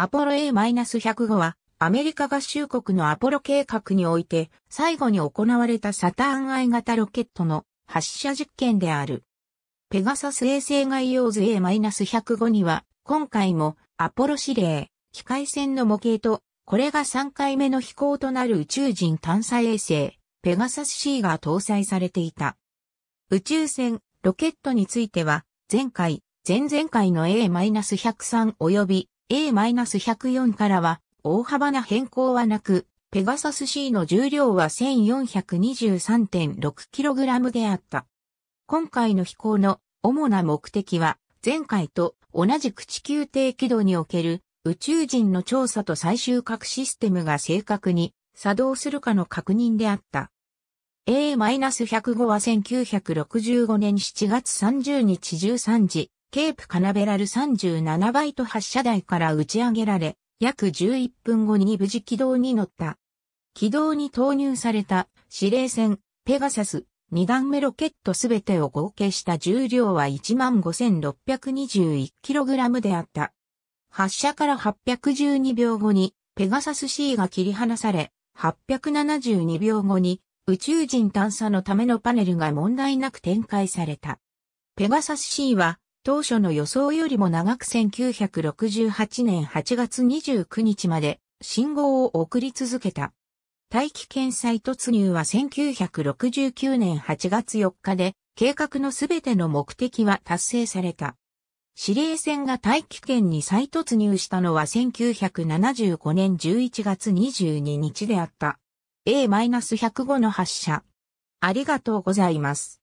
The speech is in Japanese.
アポロ A-105 は、アメリカ合衆国のアポロ計画において、最後に行われたサターン I 型ロケットの発射実験である。ペガサス衛星外用図 A-105 には、今回もアポロ指令、機械船の模型と、これが3回目の飛行となる宇宙人探査衛星、ペガサス C が搭載されていた。宇宙船、ロケットについては、前回、前々回の A-103 及び A-104 からは大幅な変更はなく、ペガサス C の重量は 1423.6kg であった。今回の飛行の主な目的は、前回と同じく地球低軌道における宇宙人の調査と最終核システムが正確に作動するかの確認であった。A-105 は1965年7月30日13時ケープカナベラル37バイト発射台から打ち上げられ、約11分後に無事軌道に乗った。軌道に投入された司令船ペガサス2段目ロケットすべてを合計した重量は 15,621kg であった。発射から812秒後にペガサス C が切り離され、872秒後に宇宙人探査のためのパネルが問題なく展開された。ペガサス C は当初の予想よりも長く1968年8月29日まで信号を送り続けた。大気圏再突入は1969年8月4日で、計画のすべての目的は達成された。司令船が大気圏に再突入したのは1975年11月22日であった。A-105 の発射。ありがとうございます。